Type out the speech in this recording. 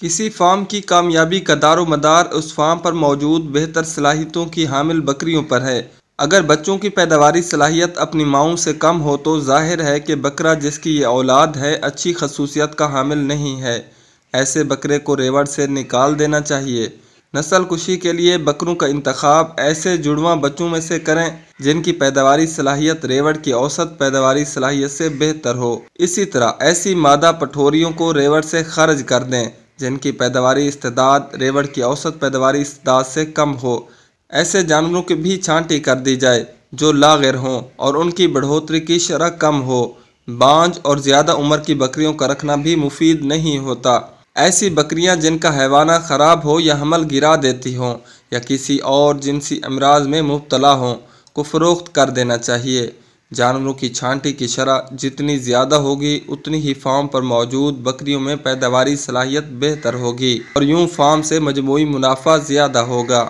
किसी फार्म की कामयाबी का दारोमदार उस फार्म पर मौजूद बेहतर सलाहियतों की हामिल बकरियों पर है अगर बच्चों की पैदावारी सलाहियत अपनी माओ से कम हो तो जाहिर है कि बकरा जिसकी ये औलाद है अच्छी खसूसियत का हामिल नहीं है ऐसे बकरे को रेवड़ से निकाल देना चाहिए नस्ल कुशी के लिए बकरों का इंतखब ऐसे जुड़वा बच्चों में से करें जिनकी पैदावारी सलाहियत रेवड़ की औसत पैदावारी सलाहियत से बेहतर हो इसी तरह ऐसी मादा पठोरियों को रेवड़ से खर्ज कर दें जिनकी पैदावारी इस्तेदाद रेवड़ की औसत पैदावारी इस्तेदाद से कम हो ऐसे जानवरों की भी छांटी कर दी जाए जो लागिर हों और उनकी बढ़ोतरी की शरह कम हो बांझ और ज़्यादा उम्र की बकरियों का रखना भी मुफीद नहीं होता ऐसी बकरियां जिनका हैवाना ख़राब हो या हमल गिरा देती हों या किसी और जिनसी अमराज में मुबतला हों को फ़रोख्त कर देना चाहिए जानवरों की छांटी की शरह जितनी ज़्यादा होगी उतनी ही फार्म पर मौजूद बकरियों में पैदावारी सलाहियत बेहतर होगी और यूं फार्म से मजमू मुनाफा ज़्यादा होगा